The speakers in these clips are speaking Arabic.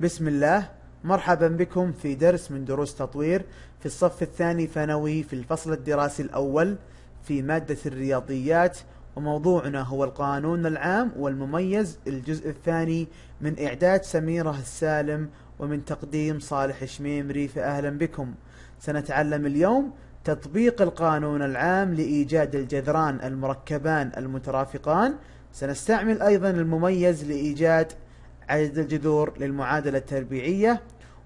بسم الله مرحبا بكم في درس من دروس تطوير في الصف الثاني ثانوي في الفصل الدراسي الأول في مادة الرياضيات وموضوعنا هو القانون العام والمميز الجزء الثاني من إعداد سميرة السالم ومن تقديم صالح شميمري فأهلا بكم سنتعلم اليوم تطبيق القانون العام لإيجاد الجذران المركبان المترافقان سنستعمل أيضا المميز لإيجاد عدد الجذور للمعادلة التربيعية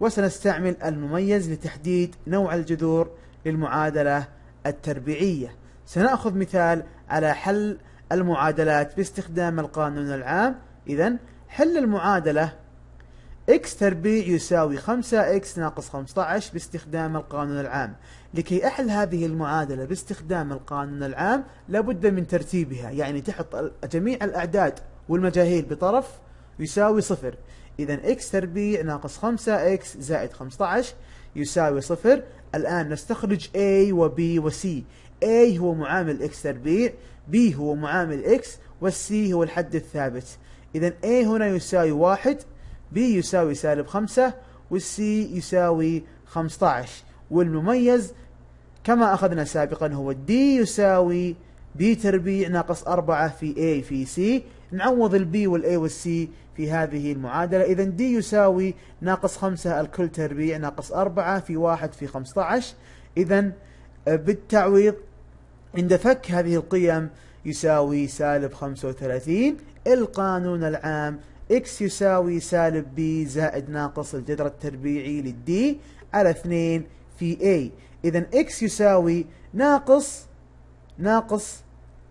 وسنستعمل المميز لتحديد نوع الجذور للمعادلة التربيعية سنأخذ مثال على حل المعادلات باستخدام القانون العام إذا حل المعادلة x تربيع يساوي 5x ناقص 15 باستخدام القانون العام لكي أحل هذه المعادلة باستخدام القانون العام لابد من ترتيبها يعني تحط جميع الأعداد والمجاهيل بطرف يساوي صفر إذا اكس تربيع ناقص 5 اكس زائد 15 يساوي صفر الآن نستخرج a و b و c a هو معامل اكس تربيع b هو معامل x C هو الحد الثابت إذا a هنا يساوي واحد b يساوي سالب خمسة C يساوي 15 والمميز كما أخذنا سابقا هو الدي يساوي بي تربيع ناقص 4 في اي في سي نعوض البي والاي والسي في هذه المعادلة إذا دي يساوي ناقص 5 الكل تربيع ناقص 4 في 1 في 15 إذا آه، بالتعويض عند فك هذه القيم يساوي سالب 35 القانون العام x يساوي سالب b زائد ناقص الجذر التربيعي للدي على 2 في a إذا إكس يساوي ناقص ناقص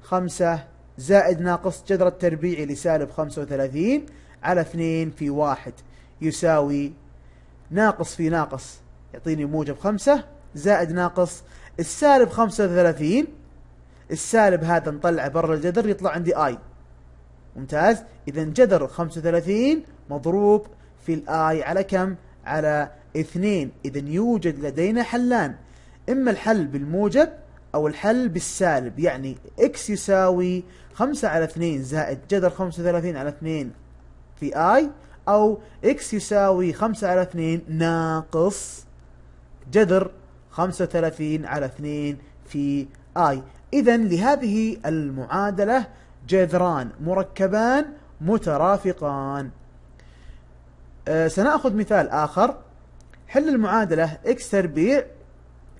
خمسة زائد ناقص جذر التربيعي لسالب خمسة وثلاثين على اثنين في واحد يساوي ناقص في ناقص يعطيني موجب خمسة زائد ناقص السالب خمسة وثلاثين السالب هذا نطلعه برا الجذر يطلع عندي اي ممتاز اذا جذر خمسة وثلاثين مضروب في الاي على كم على اثنين اذا يوجد لدينا حلان اما الحل بالموجب او الحل بالسالب يعني اكس يساوي 5 على 2 زائد جذر 35 على 2 في اي او اكس يساوي 5 على 2 ناقص جذر 35 على 2 في اي اذا لهذه المعادله جذران مركبان مترافقان أه سنأخذ مثال آخر حل المعادلة x تربيع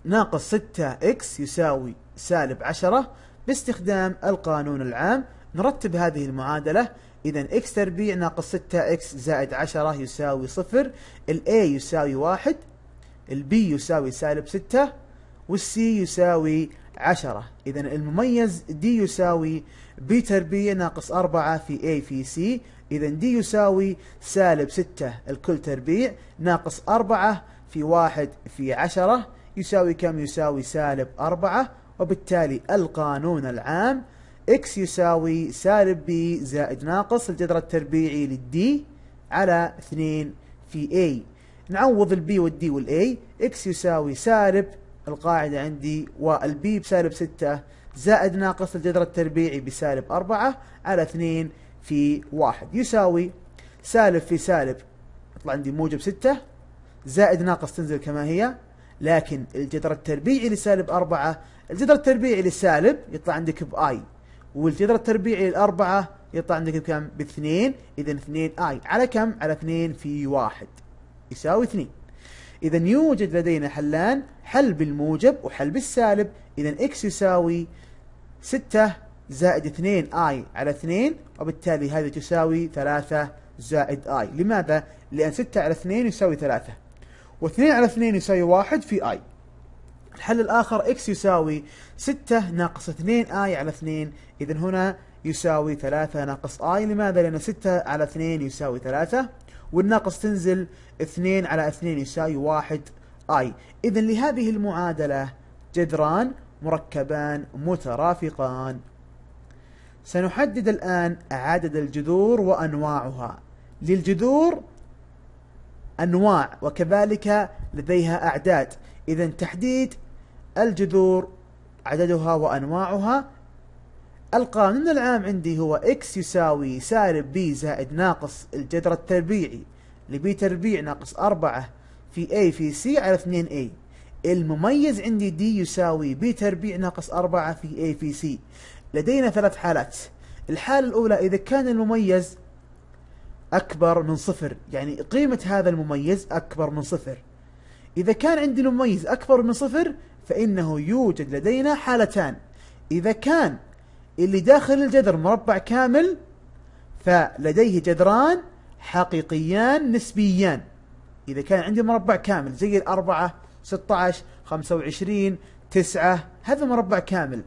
ناقص 6 اكس يساوي سالب 10 باستخدام القانون العام نرتب هذه المعادلة إذا x تربيع ناقص 6 x زائد 10 يساوي صفر ال A يساوي واحد ال B يساوي سالب 6 C يساوي 10 إذا المميز D يساوي B تربيع ناقص 4 في A في C إذا D يساوي سالب 6 الكل تربيع ناقص 4 في 1 في 10 يساوي كم يساوي سالب أربعة وبالتالي القانون العام x يساوي سالب b زائد ناقص الجذر التربيعي للدي على 2 في a نعوض البي والدي والاي x يساوي سالب القاعدة عندي والبي بسالب 6 زائد ناقص الجذر التربيعي بسالب 4 على 2 في 1 يساوي سالب في سالب يطلع عندي موجب 6 زائد ناقص تنزل كما هي لكن الجذر التربيعي لسالب أربعة الجذر التربيعي للسالب يطلع عندك بآي والجذر التربيعي للأربعة يطلع عندك بكم؟ باثنين إذا اثنين آي على كم؟ على اثنين في واحد يساوي اثنين إذا يوجد لدينا حلان حل بالموجب وحل بالسالب إذا إكس يساوي ستة زائد 2 اي على 2 وبالتالي هذه تساوي 3 زائد اي لماذا؟ لأن 6 على 2 يساوي 3 و2 على 2 يساوي 1 في i. الحل الاخر x يساوي 6 ناقص 2 i على 2 اذا هنا يساوي 3 ناقص i لماذا لان 6 على 2 يساوي 3 والناقص تنزل 2 على 2 يساوي 1 i اذا لهذه المعادله جذران مركبان مترافقان سنحدد الآن عدد الجذور وأنواعها للجذور انواع وكذلك لديها اعداد اذا تحديد الجذور عددها وانواعها القانون العام عندي هو x يساوي سالب b زائد ناقص الجذر التربيعي لبي تربيع ناقص 4 في a في c على 2a المميز عندي d يساوي b تربيع ناقص 4 في a في c لدينا ثلاث حالات الحالة الأولى إذا كان المميز أكبر من صفر يعني قيمة هذا المميز أكبر من صفر إذا كان عندي المميز أكبر من صفر فإنه يوجد لدينا حالتان إذا كان اللي داخل الجذر مربع كامل فلديه جذران حقيقيان نسبيان إذا كان عندي مربع كامل زي الأربعة 16 25 9 هذا مربع كامل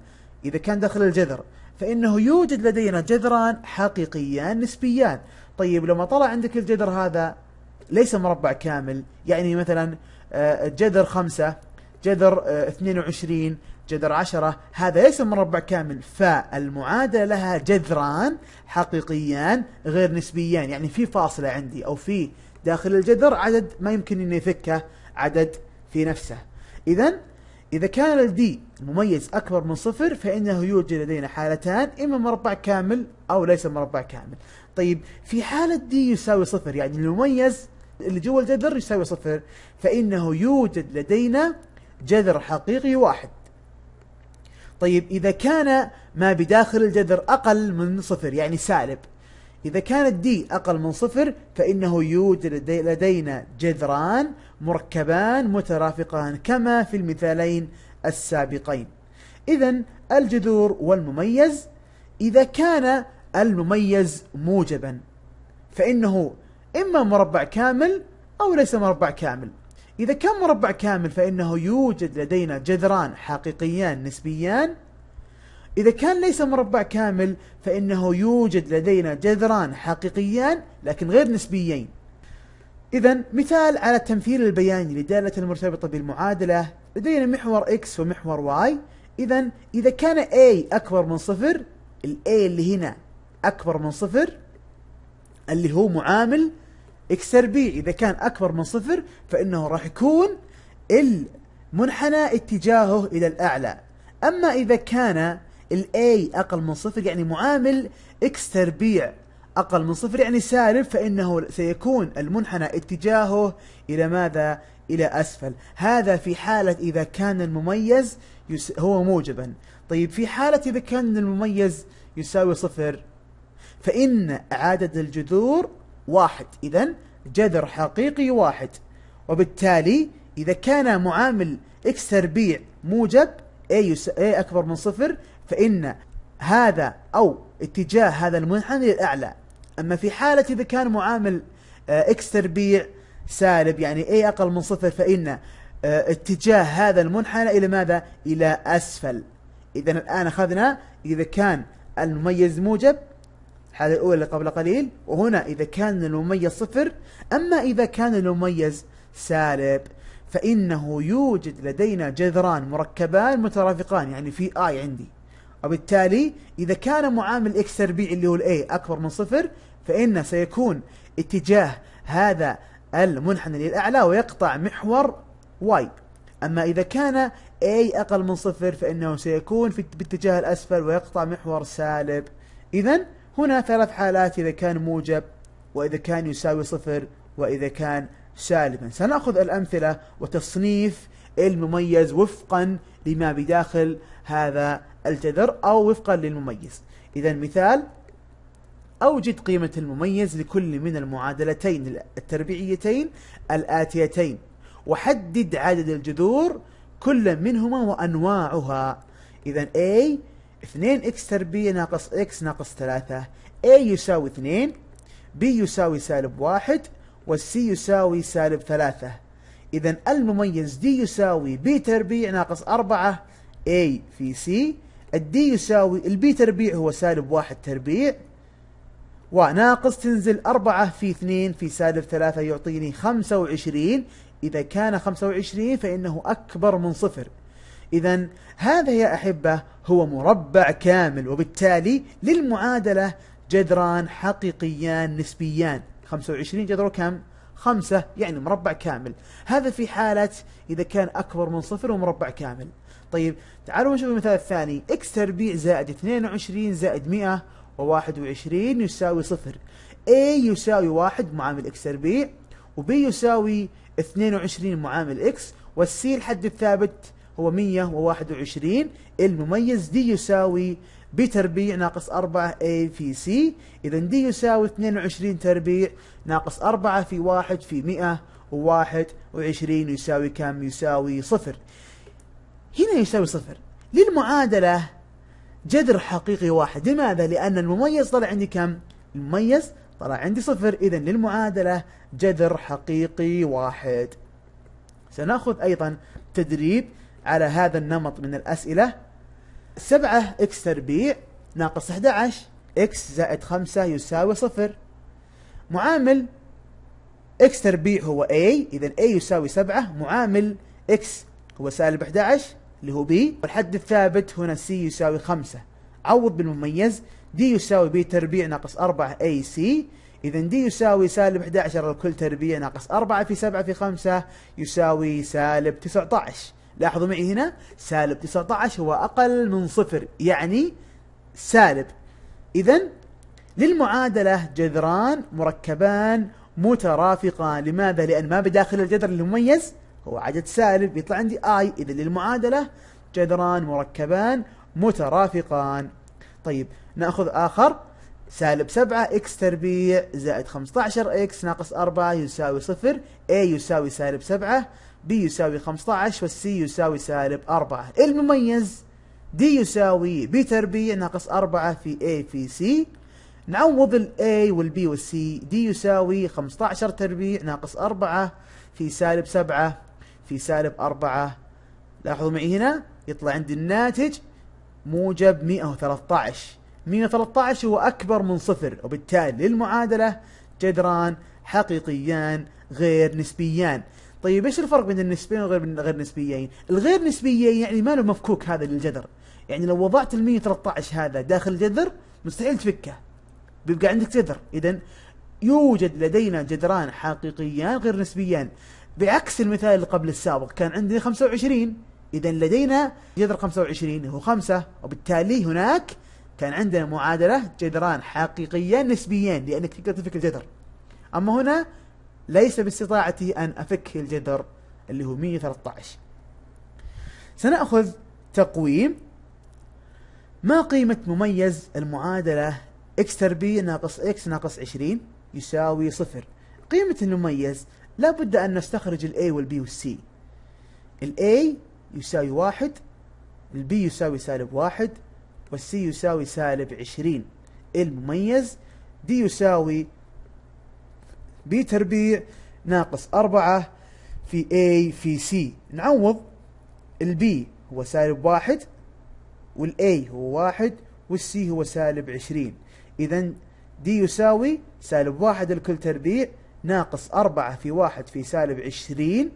إذا كان داخل الجذر فإنه يوجد لدينا جذران حقيقيان نسبيان طيب لما طلع عندك الجذر هذا ليس مربع كامل يعني مثلا آه، جذر خمسة جذر 22 جذر 10 هذا ليس مربع كامل فالمعادلة لها جذران حقيقيان غير نسبيان يعني في فاصلة عندي أو في داخل الجذر عدد ما يمكن أن يفكه عدد في نفسه إذا إذا كان الدي المميز أكبر من صفر فإنه يوجد لدينا حالتان إما مربع كامل أو ليس مربع كامل طيب في حالة دي يساوي صفر يعني المميز اللي جوا الجذر يساوي صفر فإنه يوجد لدينا جذر حقيقي واحد طيب إذا كان ما بداخل الجذر أقل من صفر يعني سالب إذا كانت دي أقل من صفر فإنه يوجد لدينا جذران مركبان مترافقان كما في المثالين السابقين إذا الجذور والمميز إذا كان المميز موجبا فإنه إما مربع كامل أو ليس مربع كامل إذا كان مربع كامل فإنه يوجد لدينا جذران حقيقيان نسبيان إذا كان ليس مربع كامل فإنه يوجد لدينا جذران حقيقيان لكن غير نسبيين إذا مثال على التمثيل البياني للدالة المرتبطة بالمعادلة لدينا محور X ومحور Y إذا إذا كان A أكبر من صفر الـ A اللي هنا أكبر من صفر اللي هو معامل X تربيع إذا كان أكبر من صفر فإنه راح يكون المنحنى اتجاهه إلى الأعلى أما إذا كان الـ A أقل من صفر يعني معامل X تربيع أقل من صفر يعني سالب فإنه سيكون المنحنى اتجاهه إلى ماذا؟ إلى أسفل هذا في حالة إذا كان المميز هو موجبا طيب في حالة إذا كان المميز يساوي صفر فإن عدد الجذور واحد إذا جذر حقيقي واحد وبالتالي إذا كان معامل إكس تربيع موجب A, يس... أكبر من صفر فإن هذا أو اتجاه هذا المنحنى للأعلى اما في حاله اذا كان معامل اكس آه، تربيع سالب يعني اي اقل من صفر فان آه، اتجاه هذا المنحنى الى ماذا؟ الى اسفل. اذا الان اخذنا اذا كان المميز موجب الحالة الأولى اللي قبل قليل وهنا إذا كان المميز صفر أما إذا كان المميز سالب فإنه يوجد لدينا جذران مركبان مترافقان يعني في آي عندي وبالتالي إذا كان معامل إكس تربيع اللي هو الأي أكبر من صفر فإن سيكون اتجاه هذا المنحنى للأعلى ويقطع محور واي أما إذا كان A أقل من صفر فإنه سيكون في باتجاه الأسفل ويقطع محور سالب إذا هنا ثلاث حالات إذا كان موجب وإذا كان يساوي صفر وإذا كان سالبا سنأخذ الأمثلة وتصنيف المميز وفقا لما بداخل هذا الجذر أو وفقا للمميز إذا مثال أوجد قيمة المميز لكل من المعادلتين التربيعيتين الآتيتين وحدد عدد الجذور كل منهما وأنواعها إذا A 2x تربيع ناقص x ناقص 3 A يساوي 2 B يساوي سالب 1 C يساوي سالب 3 إذا المميز D يساوي B تربيع ناقص 4 A في C الدي يساوي البي تربيع هو سالب واحد تربيع وناقص تنزل أربعة في اثنين في سالب ثلاثة يعطيني خمسة وعشرين إذا كان خمسة وعشرين فإنه أكبر من صفر إذا هذا يا أحبة هو مربع كامل وبالتالي للمعادلة جدران حقيقيان نسبيان 25 جذره كم؟ خمسة يعني مربع كامل هذا في حالة إذا كان أكبر من صفر ومربع كامل طيب تعالوا نشوف المثال الثاني اكس تربيع زائد 22 زائد 100 و21 يساوي صفر A يساوي واحد معامل X تربيع وB يساوي 22 معامل X والسي الحد الثابت هو 121 المميز D يساوي B تربيع ناقص 4 A في C إذا D يساوي 22 تربيع ناقص 4 في 1 في 121 يساوي كم؟ يساوي صفر هنا يساوي صفر للمعادلة جذر حقيقي واحد لماذا؟ لأن المميز طلع عندي كم؟ المميز طلع عندي صفر إذا للمعادلة جذر حقيقي واحد سنأخذ أيضا تدريب على هذا النمط من الأسئلة 7 إكس تربيع ناقص 11 إكس زائد 5 يساوي صفر معامل إكس تربيع هو A إذا A يساوي 7 معامل إكس هو سالب 11 اللي هو بي والحد الثابت هنا سي يساوي خمسة عوض بالمميز دي يساوي بي تربيع ناقص أربعة أي سي إذا دي يساوي سالب 11 لكل تربيع ناقص 4 في 7 في 5 يساوي سالب 19 لاحظوا معي هنا سالب 19 هو أقل من صفر يعني سالب إذا للمعادلة جذران مركبان مترافقان لماذا؟ لأن ما بداخل الجذر المميز هو عدد سالب بيطلع عندي اي اذا للمعادله جذران مركبان مترافقان طيب ناخذ اخر سالب 7 اكس تربيع زائد 15 اكس ناقص 4 يساوي صفر اي يساوي سالب 7 بي يساوي 15 والسي يساوي سالب 4 المميز دي يساوي بي تربيع ناقص 4 في اي في سي نعوض الاي A والسي B C D يساوي 15 تربيع ناقص 4 في سالب 7 في سالب أربعة لاحظوا معي هنا يطلع عندي الناتج موجب 113 113 هو أكبر من صفر وبالتالي للمعادلة جدران حقيقيان غير نسبيان طيب ايش الفرق بين النسبيين وغير غير نسبيين؟ الغير نسبيين يعني ما له مفكوك هذا للجذر، يعني لو وضعت ال 113 هذا داخل الجذر مستحيل تفكه. بيبقى عندك جذر، اذا يوجد لدينا جذران حقيقيان غير نسبيان، بعكس المثال اللي قبل السابق كان عندنا 25 اذا لدينا جذر 25 هو 5 وبالتالي هناك كان عندنا معادله جذران حقيقيان نسبيان لانك تقدر تفك الجذر اما هنا ليس باستطاعتي ان افك الجذر اللي هو 113 سناخذ تقويم ما قيمة مميز المعادلة x تربيع ناقص x ناقص 20 يساوي صفر قيمة المميز لا بد أن نستخرج الـ A والـ B والـ C الـ A يساوي واحد الـ B يساوي سالب واحد والـ C يساوي سالب عشرين المميز D يساوي B تربيع ناقص أربعة في A في C نعوض الـ B هو سالب واحد والـ A هو واحد والـ C هو سالب عشرين إذا دي يساوي سالب واحد الكل تربيع ناقص أربعة في واحد في سالب عشرين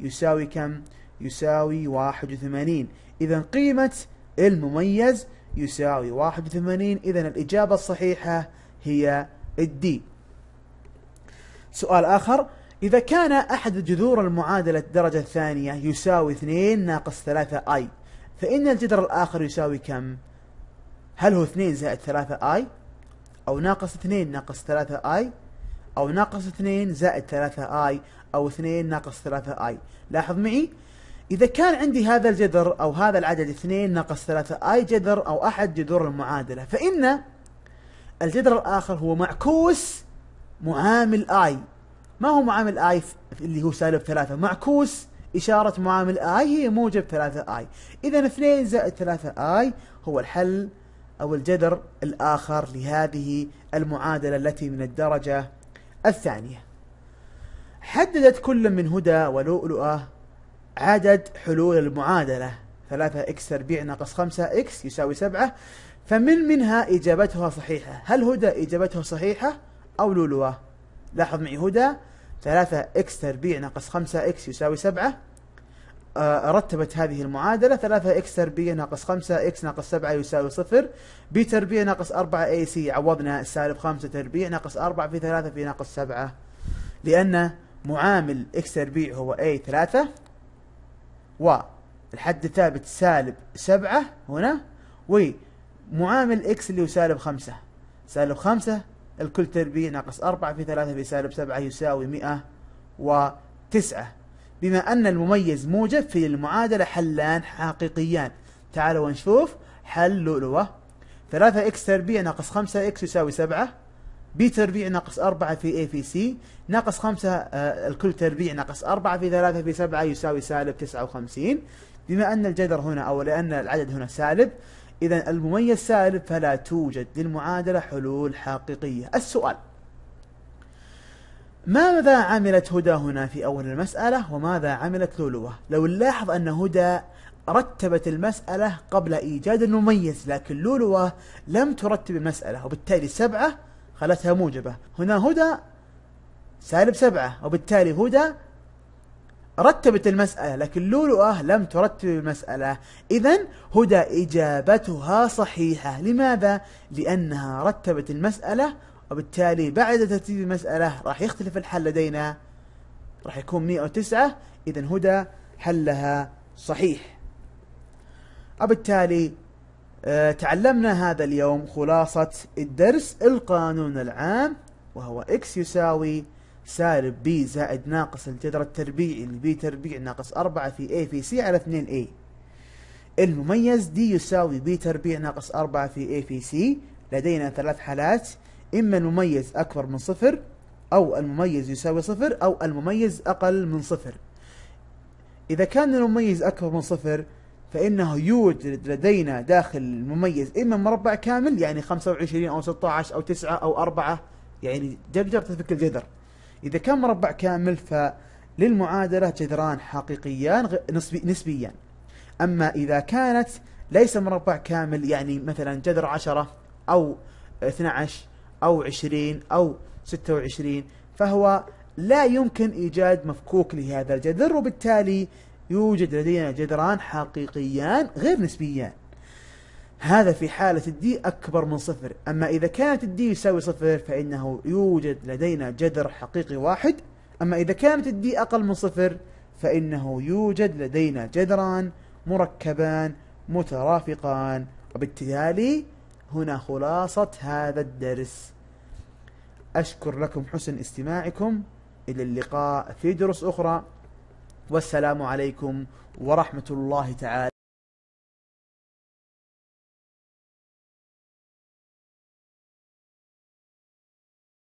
يساوي كم؟ يساوي واحد وثمانين إذا قيمة المميز يساوي واحد وثمانين إذا الإجابة الصحيحة هي الدي سؤال آخر إذا كان أحد جذور المعادلة الدرجة الثانية يساوي اثنين ناقص ثلاثة أي فإن الجذر الآخر يساوي كم؟ هل هو اثنين زائد ثلاثة أي؟ أو ناقص اثنين ناقص ثلاثة أي؟ او ناقص 2 زائد 3 اي او 2 ناقص 3 اي لاحظ معي اذا كان عندي هذا الجذر او هذا العدد 2 ناقص 3 اي جذر او احد جذور المعادله فان الجذر الاخر هو معكوس معامل اي ما هو معامل اي اللي هو سالب 3 معكوس إشارة معامل آي هي موجب 3 آي إذا 2 زائد 3 آي هو الحل أو الجذر الآخر لهذه المعادلة التي من الدرجة الثانية حددت كل من هدى ولؤلؤة عدد حلول المعادلة 3 اكس تربيع ناقص 5 اكس يساوي 7 فمن منها اجابتها صحيحة هل هدى اجابتها صحيحة او لؤلؤة لاحظ معي هدى 3 اكس تربيع ناقص 5 اكس يساوي 7 آه، رتبت هذه المعادلة 3 اكس تربيع ناقص 5 اكس ناقص 7 يساوي 0 بي تربيع ناقص 4 اي سي عوضنا سالب 5 تربيع ناقص 4 في 3 في ناقص 7 لأن معامل اكس تربيع هو اي 3 والحد الثابت سالب 7 هنا ومعامل اكس اللي هو سالب 5 سالب 5 الكل تربيع ناقص 4 في 3 في سالب 7 يساوي 109 بما أن المميز موجب في المعادلة حلان حقيقيان تعالوا نشوف حل لؤلؤة 3 إكس تربيع ناقص 5 إكس يساوي 7 بي تربيع ناقص 4 في A في C ناقص 5 آه الكل تربيع ناقص 4 في 3 في 7 يساوي سالب 59 بما أن الجذر هنا أو لأن العدد هنا سالب إذا المميز سالب فلا توجد للمعادلة حلول حقيقية السؤال ماذا عملت هدى هنا في أول المسألة وماذا عملت لولوة لو نلاحظ أن هدى رتبت المسألة قبل إيجاد المميز لكن لولوة لم ترتب المسألة وبالتالي سبعة خلتها موجبة هنا هدى سالب سبعة وبالتالي هدى رتبت المسألة لكن لولؤة لم ترتب المسألة إذا هدى إجابتها صحيحة لماذا؟ لأنها رتبت المسألة وبالتالي بعد ترتيب المسألة راح يختلف الحل لدينا راح يكون 109 إذا هدى حلها صحيح وبالتالي آه، تعلمنا هذا اليوم خلاصة الدرس القانون العام وهو إكس يساوي سالب b زائد ناقص الجذر التربيعي لبي تربيع ناقص 4 في a في c على 2 2a المميز دي يساوي بي تربيع ناقص 4 في a في سي لدينا ثلاث حالات إما المميز أكبر من صفر أو المميز يساوي صفر أو المميز أقل من صفر إذا كان المميز أكبر من صفر فإنه يوجد لدينا داخل المميز إما مربع كامل يعني 25 أو 16 أو 9 أو 4 يعني جرجر تفك الجذر إذا كان مربع كامل فللمعادلة جذران حقيقيان نسبي نسبيا أما إذا كانت ليس مربع كامل يعني مثلا جذر 10 أو 12 أو عشرين أو ستة وعشرين فهو لا يمكن إيجاد مفكوك لهذا الجذر وبالتالي يوجد لدينا جذران حقيقيان غير نسبيان هذا في حالة الدي أكبر من صفر أما إذا كانت الدي يساوي صفر فإنه يوجد لدينا جذر حقيقي واحد أما إذا كانت الدي أقل من صفر فإنه يوجد لدينا جذران مركبان مترافقان وبالتالي هنا خلاصة هذا الدرس أشكر لكم حسن استماعكم إلى اللقاء في دروس أخرى والسلام عليكم ورحمة الله تعالى